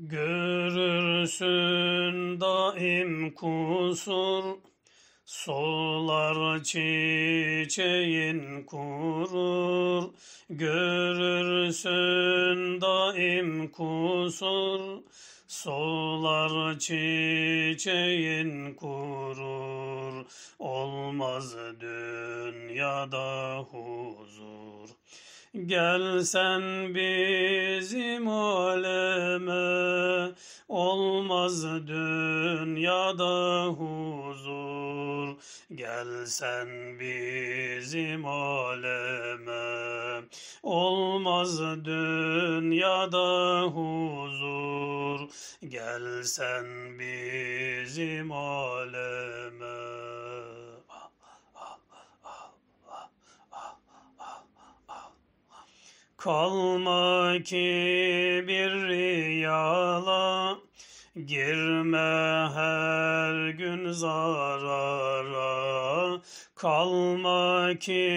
Görürsün daim kusur, solar çiçeğin kurur. Görürsün daim kusur, solar çiçeğin kurur. Olmaz dünyada huzur. Gel sen bizim aleme olmaz dünyada huzur. Gel sen bizim aleme olmaz dünyada huzur. Gel sen bizim aleme Kalma ki bir riyala Girme her gün zarara Kalma ki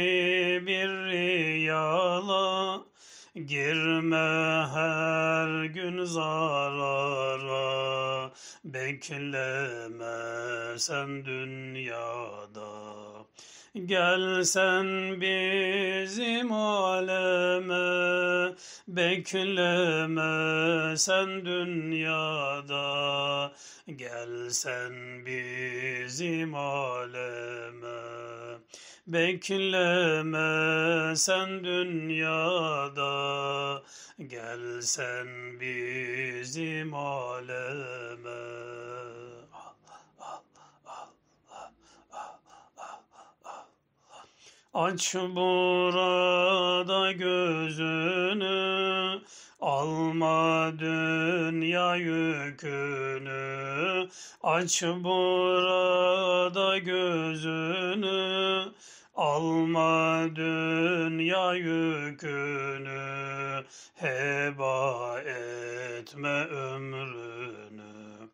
bir riyala Girme her gün zarara, bekleme sen dünyada. gelsen bizim aleme, bekleme sen dünyada. gelsen bizim aleme. Bekleme sen dünyada Gelsen bizim aleme Aç burada gözünü Alma dünya yükünü Aç burada gözünü Alma dünya yükünü Heba etme ömrünü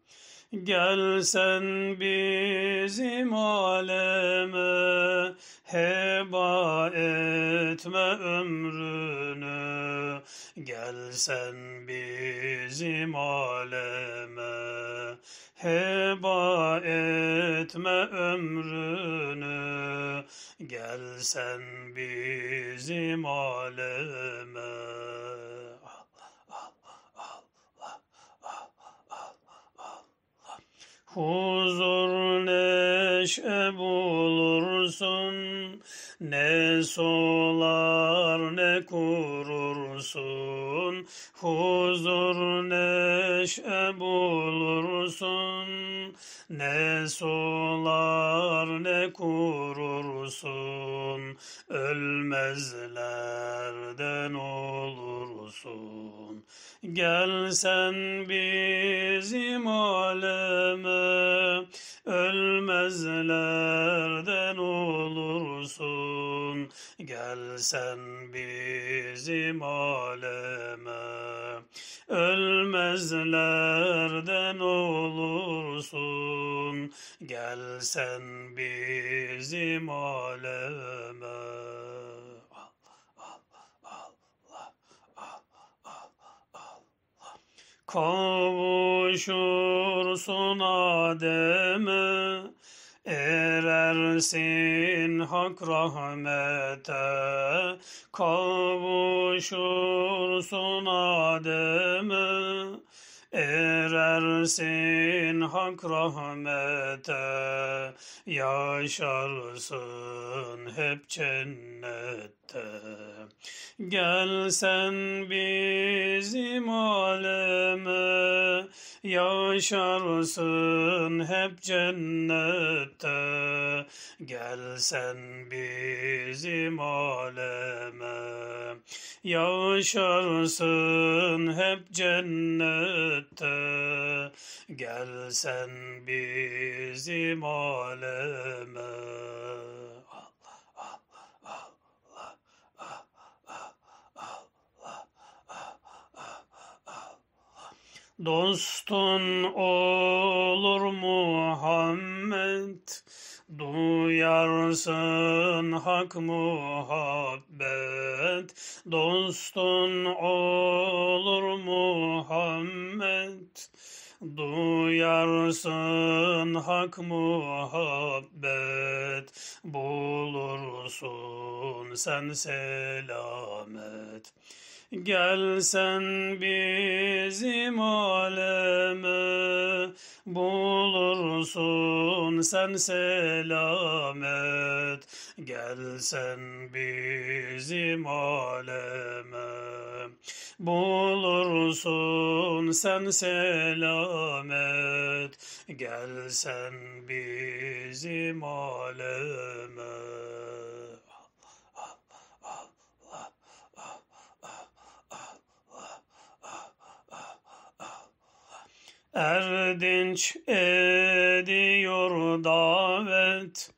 Gel sen bizim aleme Heba etme ömrünü Gel sen bizim aleme heba etme ömrünü gelsen bizim aleme Huzur neşe bulursun, ne solar ne kurur bulursun, huzur neşe bulursun, ne solar ne kurursun, ölmezlerden olursun. Gelsen bizim aleme, ölmezlerden olursun, Gelsen bizim aleme aleme Ölmezlerden olursun gelsen sen bizim aleme Kavuşursun Adem'e Erersin hak rahmete, kavuşursun Adem'e. Erersin hak rahmete, yaşarsın hep cennette. Gelsen bizim aleme, Yaşarsın hep cennette Gelsen bizim aleme Yaşarsın hep cennette Gelsen bizim aleme Dostun olur Muhammed, duyarsın hak muhabbet. Dostun olur Muhammed, duyarsın hak muhabbet. Bulursun sen selamet. Gel sen bizim aleme bulursun sen selamet Gel sen bizim aleme bulursun sen selamet Gel sen bizim aleme Erdinç ediyor davet,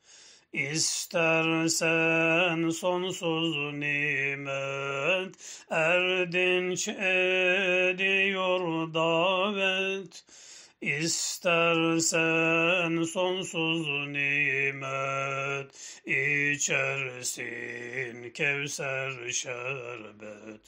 İstersen sonsuz nimet, erdinç ediyor davet. İstersen sonsuz nimet, içersin Kevser şerbet.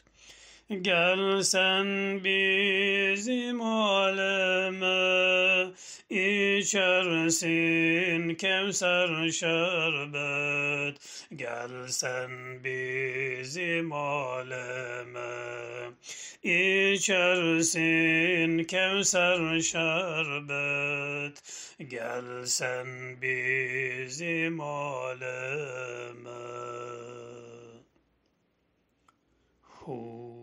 Gel sen bizim aleme içersin Kevser şerbet Gel sen bizim aleme içersin Kevser şerbet Gel sen bizim aleme Hu.